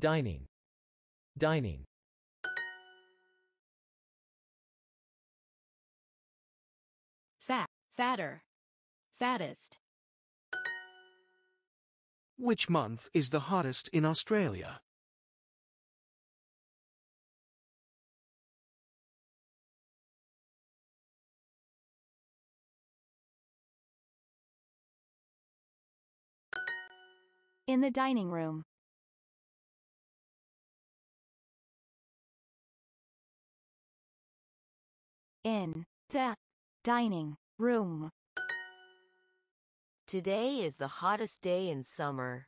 Dining. Dining. Fat, fatter. Fattest. Which month is the hottest in Australia? In the dining room. in the dining room. Today is the hottest day in summer.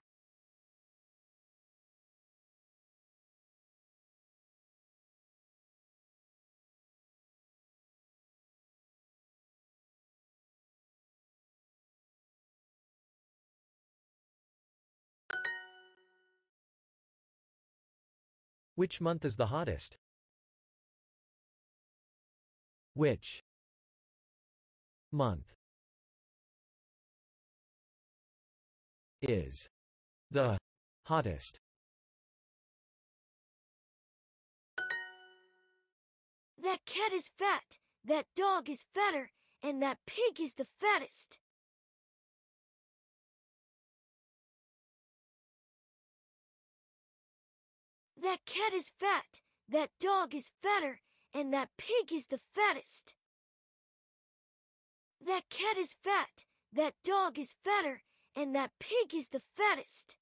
Which month is the hottest? Which month is the hottest? That cat is fat, that dog is fatter, and that pig is the fattest. That cat is fat, that dog is fatter, and that pig is the fattest. That cat is fat, that dog is fatter, and that pig is the fattest.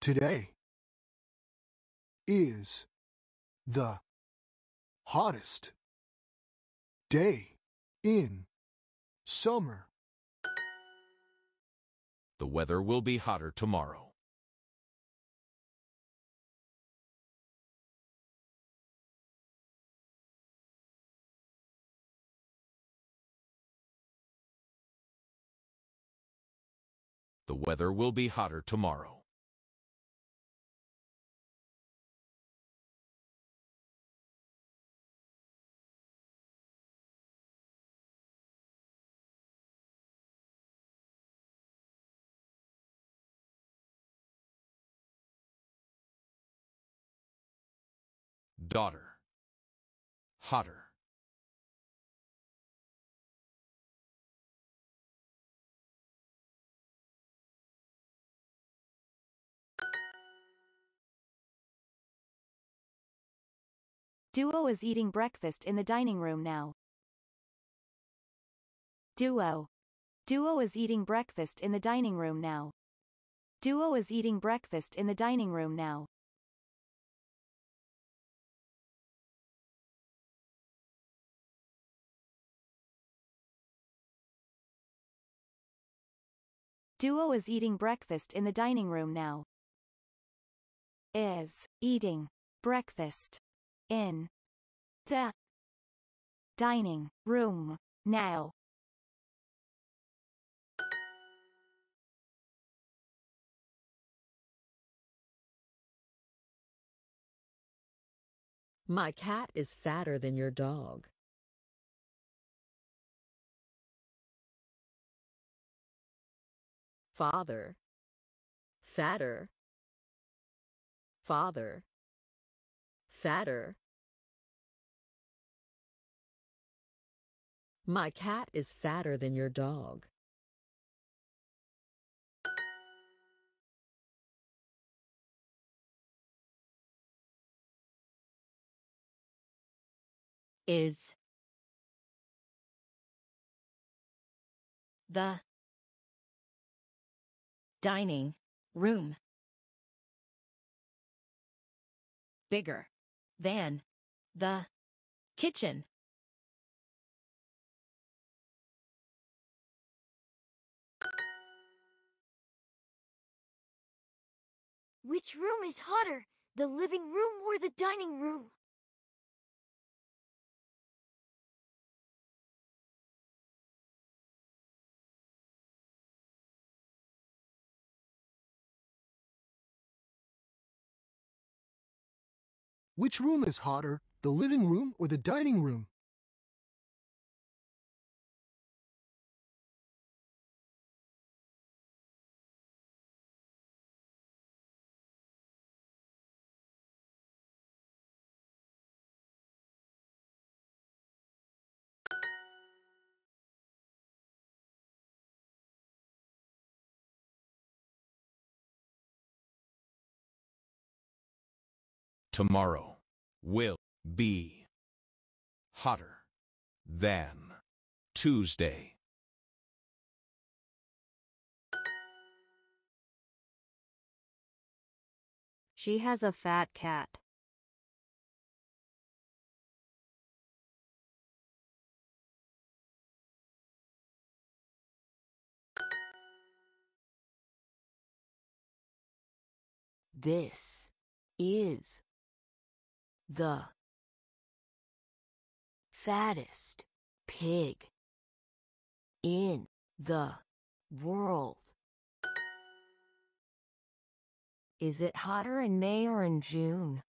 today is the hottest day in summer. The weather will be hotter tomorrow. The weather will be hotter tomorrow. daughter. Hotter. Duo is eating breakfast in the dining room now. Duo. Duo is eating breakfast in the dining room now. Duo is eating breakfast in the dining room now. Duo is eating breakfast in the dining room now. Is eating breakfast in the dining room now. My cat is fatter than your dog. father fatter father fatter My cat is fatter than your dog. Is the dining room bigger than the kitchen Which room is hotter, the living room or the dining room? Which room is hotter, the living room or the dining room? tomorrow will be hotter than Tuesday. She has a fat cat. This is the fattest pig in the world. Is it hotter in May or in June?